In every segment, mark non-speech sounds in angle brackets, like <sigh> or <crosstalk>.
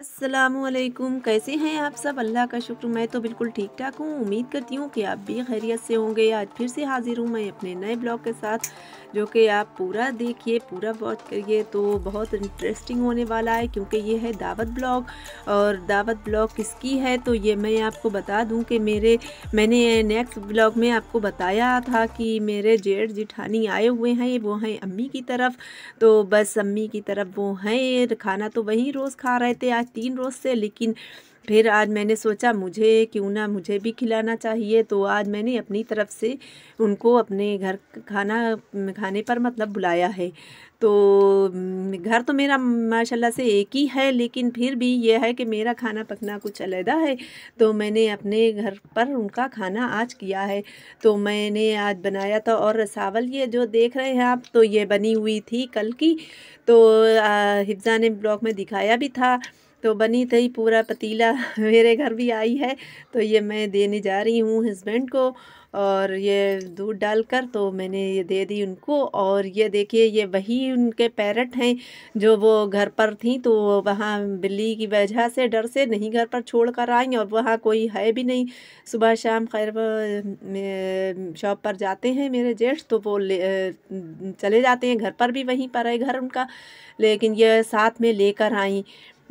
असलकुम कैसे हैं आप सब अल्लाह का शुक्र मैं तो बिल्कुल ठीक ठाक हूँ उम्मीद करती हूँ कि आप भी खैरियत से होंगे आज फिर से हाजिर हूँ मैं अपने नए ब्लॉग के साथ जो कि आप पूरा देखिए पूरा वॉच करिए तो बहुत इंटरेस्टिंग होने वाला है क्योंकि ये है दावत ब्लॉग और दावत ब्लॉग किसकी है तो ये मैं आपको बता दूं कि मेरे मैंने नेक्स्ट ब्लॉग में आपको बताया था कि मेरे जेठ जिठानी आए हुए हैं वो हैं अम्मी की तरफ तो बस अम्मी की तरफ वो हैं खाना तो वहीं रोज़ खा रहे थे आज तीन रोज़ से लेकिन फिर आज मैंने सोचा मुझे क्यों ना मुझे भी खिलाना चाहिए तो आज मैंने अपनी तरफ से उनको अपने घर खाना खाने पर मतलब बुलाया है तो घर तो मेरा माशाल्लाह से एक ही है लेकिन फिर भी यह है कि मेरा खाना पकना कुछ अलहदा है तो मैंने अपने घर पर उनका खाना आज किया है तो मैंने आज बनाया था और चावल ये जो देख रहे हैं आप तो ये बनी हुई थी कल की तो हिफ्ज़ा ने ब्लॉग में दिखाया भी था तो बनी थी पूरा पतीला <laughs> मेरे घर भी आई है तो ये मैं देने जा रही हूँ हस्बैंड को और ये दूध डालकर तो मैंने ये दे दी उनको और ये देखिए ये वही उनके पैरट हैं जो वो घर पर थी तो वहाँ बिल्ली की वजह से डर से नहीं घर पर छोड़ कर आई और वहाँ कोई है भी नहीं सुबह शाम खैर शॉप पर जाते हैं मेरे जेठ तो वो चले जाते हैं घर पर भी वहीं पर है घर उनका लेकिन ये साथ में लेकर आई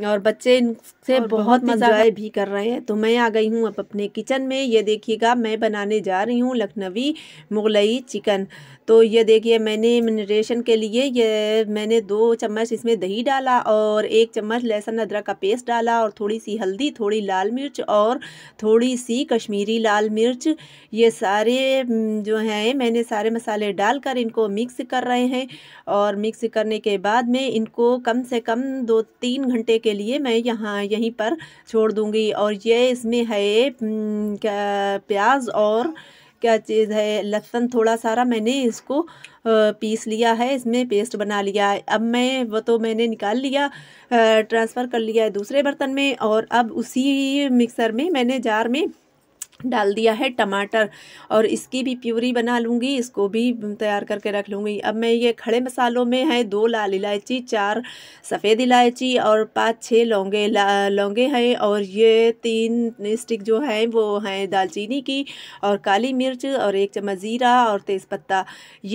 और बच्चे इनसे बहुत मज़ा भी कर रहे हैं तो मैं आ गई हूँ अब अपने किचन में ये देखिएगा मैं बनाने जा रही हूँ लखनवी मुगलई चिकन तो ये देखिए मैंने मिनरेशन के लिए ये मैंने दो चम्मच इसमें दही डाला और एक चम्मच लहसुन अदरक का पेस्ट डाला और थोड़ी सी हल्दी थोड़ी लाल मिर्च और थोड़ी सी कश्मीरी लाल मिर्च ये सारे जो हैं मैंने सारे मसाले डालकर इनको मिक्स कर रहे हैं और मिक्स करने के बाद में इनको कम से कम दो तीन घंटे के के लिए मैं यहाँ यहीं पर छोड़ दूँगी और ये इसमें है प्याज और क्या चीज़ है लहसुन थोड़ा सारा मैंने इसको पीस लिया है इसमें पेस्ट बना लिया है अब मैं वो तो मैंने निकाल लिया ट्रांसफ़र कर लिया है दूसरे बर्तन में और अब उसी मिक्सर में मैंने जार में डाल दिया है टमाटर और इसकी भी प्यूरी बना लूँगी इसको भी तैयार करके रख लूँगी अब मैं ये खड़े मसालों में है दो लाल इलायची चार सफ़ेद इलायची और पाँच छः लौंगे लौंगे हैं और ये तीन स्टिक जो हैं वो हैं दालचीनी की और काली मिर्च और एक चम्मच ज़ीरा और तेज़पत्ता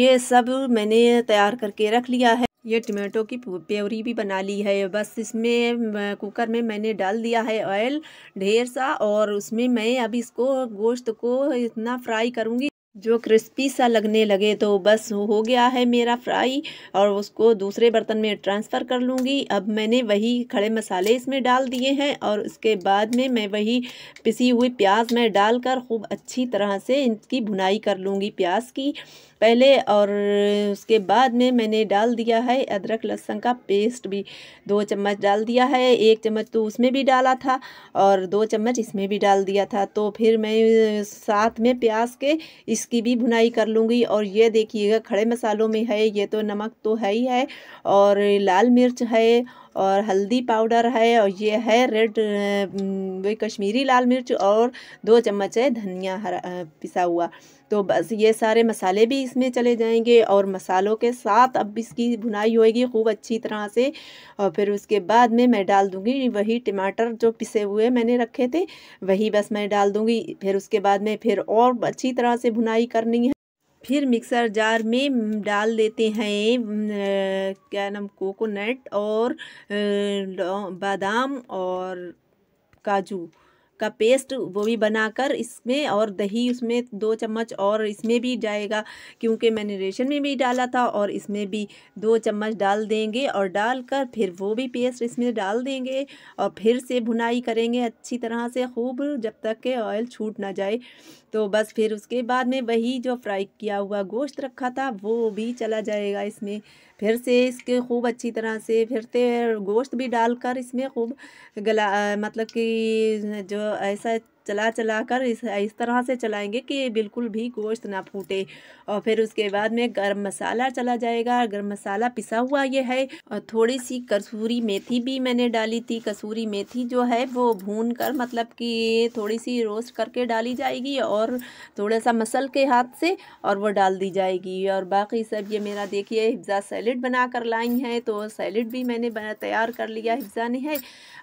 ये सब मैंने तैयार करके रख लिया है ये टमाटो की प्योरी भी बना ली है बस इसमें कुकर में मैंने डाल दिया है ऑयल ढेर सा और उसमें मैं अब इसको गोश्त को इतना फ्राई करूँगी जो क्रिस्पी सा लगने लगे तो बस हो गया है मेरा फ्राई और उसको दूसरे बर्तन में ट्रांसफ़र कर लूँगी अब मैंने वही खड़े मसाले इसमें डाल दिए हैं और उसके बाद में मैं वही पिसी हुई प्याज में डालकर खूब अच्छी तरह से इनकी भुनाई कर लूँगी प्याज की पहले और उसके बाद में मैंने डाल दिया है अदरक लहसुन का पेस्ट भी दो चम्मच डाल दिया है एक चम्मच तो उसमें भी डाला था और दो चम्मच इसमें भी डाल दिया था तो फिर मैं साथ में प्याज के इस इसकी भी भुनाई कर लूँगी और ये देखिएगा खड़े मसालों में है ये तो नमक तो है ही है और लाल मिर्च है और हल्दी पाउडर है और ये है रेड वही कश्मीरी लाल मिर्च और दो चम्मच है धनिया हरा पिसा हुआ तो बस ये सारे मसाले भी इसमें चले जाएंगे और मसालों के साथ अब इसकी भुनाई होएगी खूब अच्छी तरह से और फिर उसके बाद में मैं डाल दूँगी वही टमाटर जो पिसे हुए मैंने रखे थे वही बस मैं डाल दूँगी फिर उसके बाद में फिर और अच्छी तरह से भुनाई करनी है फिर मिक्सर जार में डाल देते हैं क्या नाम कोकोनट और बादाम और काजू का पेस्ट वो भी बनाकर इसमें और दही उसमें दो चम्मच और इसमें भी जाएगा क्योंकि मैंने रेशन में भी डाला था और इसमें भी दो चम्मच डाल देंगे और डालकर फिर वो भी पेस्ट इसमें डाल देंगे और फिर से भुनाई करेंगे अच्छी तरह से खूब जब तक के ऑयल छूट ना जाए तो बस फिर उसके बाद में वही जो फ्राई किया हुआ गोश्त रखा था वो भी चला जाएगा इसमें फिर से इसके खूब अच्छी तरह से फिर से गोश्त भी डालकर इसमें खूब गला मतलब कि जो ऐसा चला चला कर इस इस तरह से चलाएंगे कि बिल्कुल भी गोश्त ना फूटे और फिर उसके बाद में गर्म मसाला चला जाएगा गर्म मसाला पिसा हुआ ये है और थोड़ी सी कसूरी मेथी भी मैंने डाली थी कसूरी मेथी जो है वो भून कर मतलब कि थोड़ी सी रोस्ट करके डाली जाएगी और थोड़ा सा मसल के हाथ से और वो डाल दी जाएगी और बाकी सब ये मेरा देखिए हिफ्ज़ा सैलड बना कर लाई है तो सैलड भी मैंने तैयार कर लिया हिफ्ज़ा ने है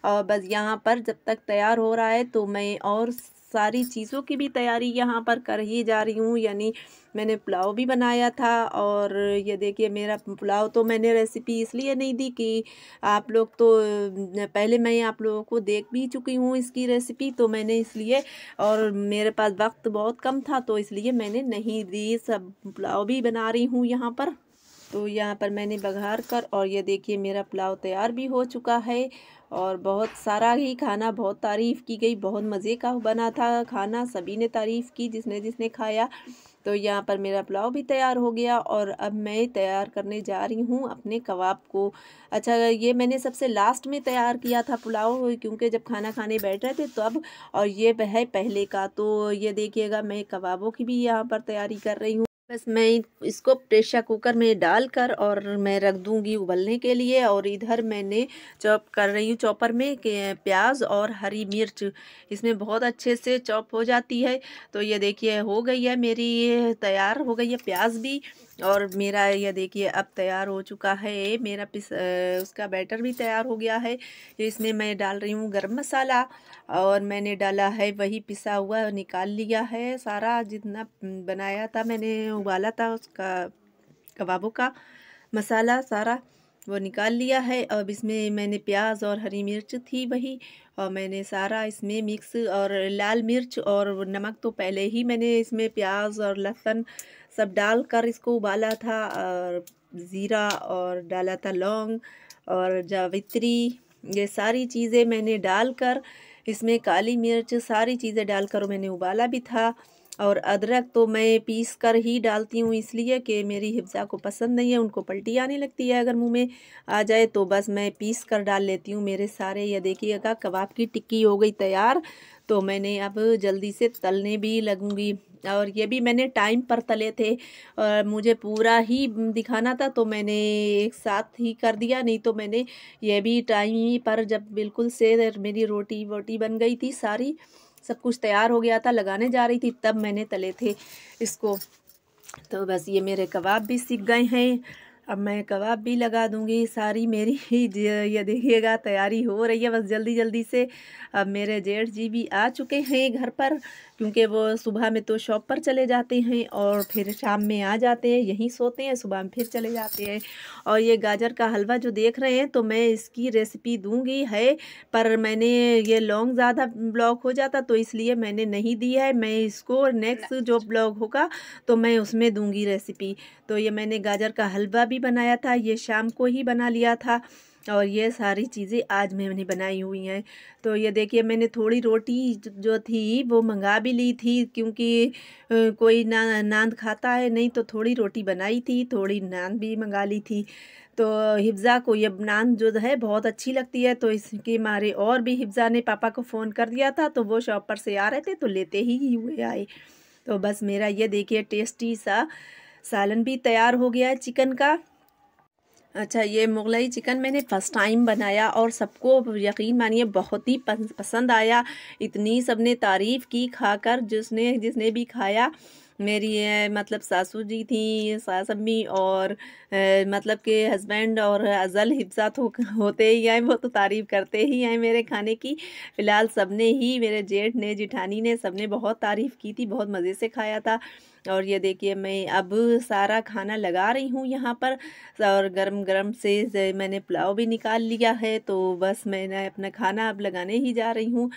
और बस यहाँ पर जब तक तैयार हो रहा है तो मैं और सारी चीज़ों की भी तैयारी यहाँ पर कर ही जा रही हूँ यानी मैंने पुलाव भी बनाया था और ये देखिए मेरा पुलाव तो मैंने रेसिपी इसलिए नहीं दी कि आप लोग तो पहले मैं आप लोगों को देख भी चुकी हूँ इसकी रेसिपी तो मैंने इसलिए और मेरे पास वक्त बहुत कम था तो इसलिए मैंने नहीं दी सब पुलाव भी बना रही हूँ यहाँ पर तो यहाँ पर मैंने बघार कर और ये देखिए मेरा पुलाव तैयार भी हो चुका है और बहुत सारा ही खाना बहुत तारीफ़ की गई बहुत मज़े का बना था खाना सभी ने तारीफ़ की जिसने जिसने खाया तो यहाँ पर मेरा पुलाव भी तैयार हो गया और अब मैं तैयार करने जा रही हूँ अपने कबाब को अच्छा ये मैंने सबसे लास्ट में तैयार किया था पुलाव क्योंकि जब खाना खाने बैठ रहे थे तब और ये है पहले का तो ये देखिएगा मैं कबाबों की भी यहाँ पर तैयारी कर रही हूँ बस मैं इसको प्रेशर कुकर में डालकर और मैं रख दूंगी उबलने के लिए और इधर मैंने चॉप कर रही हूँ चॉपर में प्याज और हरी मिर्च इसमें बहुत अच्छे से चॉप हो जाती है तो ये देखिए हो गई है मेरी तैयार हो गई है प्याज भी और मेरा यह देखिए अब तैयार हो चुका है मेरा पिस उसका बैटर भी तैयार हो गया है इसमें मैं डाल रही हूँ गर्म मसाला और मैंने डाला है वही पिसा हुआ निकाल लिया है सारा जितना बनाया था मैंने उबाला था उसका कबाबों का मसाला सारा वो निकाल लिया है अब इसमें मैंने प्याज और हरी मिर्च थी वही और मैंने सारा इसमें मिक्स और लाल मिर्च और नमक तो पहले ही मैंने इसमें प्याज और लहसुन सब डाल कर इसको उबाला था और ज़ीरा और डाला था लौंग और जावित्री ये सारी चीज़ें मैंने डालकर इसमें काली मिर्च सारी चीज़ें डालकर मैंने उबाला भी था और अदरक तो मैं पीस कर ही डालती हूँ इसलिए कि मेरी हिफ्ज़ा को पसंद नहीं है उनको पलटी आने लगती है अगर मुंह में आ जाए तो बस मैं पीस कर डाल लेती हूँ मेरे सारे ये देखिएगा कबाब की टिक्की हो गई तैयार तो मैंने अब जल्दी से तलने भी लगूँगी और ये भी मैंने टाइम पर तले थे और मुझे पूरा ही दिखाना था तो मैंने एक साथ ही कर दिया नहीं तो मैंने ये भी टाइम ही पर जब बिल्कुल से मेरी रोटी वोटी बन गई थी सारी सब कुछ तैयार हो गया था लगाने जा रही थी तब मैंने तले थे इसको तो बस ये मेरे कबाब भी सीख गए हैं अब मैं कबाब भी लगा दूँगी सारी मेरी <laughs> ये देखिएगा तैयारी हो रही है बस जल्दी जल्दी से अब मेरे जेठ जी भी आ चुके हैं घर पर क्योंकि वो सुबह में तो शॉप पर चले जाते हैं और फिर शाम में आ जाते हैं यहीं सोते हैं सुबह में फिर चले जाते हैं और ये गाजर का हलवा जो देख रहे हैं तो मैं इसकी रेसिपी दूँगी है पर मैंने ये लॉन्ग ज़्यादा ब्लॉग हो जाता तो इसलिए मैंने नहीं दी है मैं इसको नेक्स्ट जो ब्लॉग होगा तो मैं उसमें दूँगी रेसिपी तो ये मैंने गाजर का हलवा अभी बनाया था ये शाम को ही बना लिया था और ये सारी चीज़ें आज मैंने बनाई हुई हैं तो ये देखिए मैंने थोड़ी रोटी जो थी वो मंगा भी ली थी क्योंकि कोई ना नांद खाता है नहीं तो थोड़ी रोटी बनाई थी थोड़ी नांद भी मंगा ली थी तो हिफ्ज़ा को ये नान जो है बहुत अच्छी लगती है तो इसके मारे और भी हिफ्ज़ा ने पापा को फ़ोन कर दिया था तो वो शॉप पर से आ रहे थे तो लेते ही हुए आए तो बस मेरा ये देखिए टेस्टी सा सालन भी तैयार हो गया है चिकन का अच्छा ये मुगलई चिकन मैंने फ़र्स्ट टाइम बनाया और सबको यकीन मानिए बहुत ही पसंद आया इतनी सबने तारीफ़ की खाकर जिसने जिसने भी खाया मेरी ये मतलब सासू जी थी सास अम्मी और ए, मतलब के हस्बैंड और अज़ल हिफ्जा हो, तो <laughs> होते ही आए वो तो तारीफ़ करते ही आए मेरे खाने की फ़िलहाल सब ने ही मेरे जेठ ने जिठानी ने सब ने बहुत तारीफ़ की थी बहुत मज़े से खाया था और ये देखिए मैं अब सारा खाना लगा रही हूँ यहाँ पर और गरम गरम से मैंने पुलाव भी निकाल लिया है तो बस मैंने अपना खाना अब लगाने ही जा रही हूँ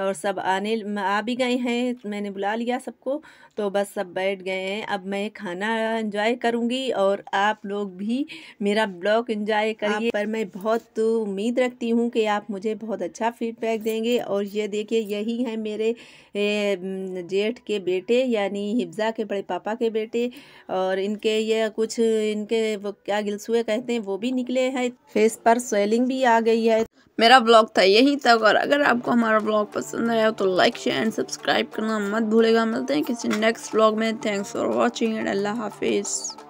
और सब आने आ भी गए हैं मैंने बुला लिया सबको तो बस सब बैठ गए हैं अब मैं खाना एंजॉय करूँगी और आप लोग भी मेरा ब्लॉग एंजॉय करिए पर मैं बहुत उम्मीद रखती हूँ कि आप मुझे बहुत अच्छा फीडबैक देंगे और ये देखिए यही है मेरे जेठ के बेटे यानी हिफ्ज़ा के बड़े पापा के बेटे और इनके ये कुछ इनके वो क्या गिलसुए कहते हैं वो भी निकले हैं फेस पर स्वेलिंग भी आ गई है मेरा ब्लॉग था यही तक और अगर आपको हमारा ब्लॉग पसंद आया हो तो लाइक शेयर एंड सब्सक्राइब करना मत भूलेगा मिलते हैं किसी नेक्स्ट ब्लॉग में थैंक्स फॉर वॉचिंग एंड अल्लाह हाफिज़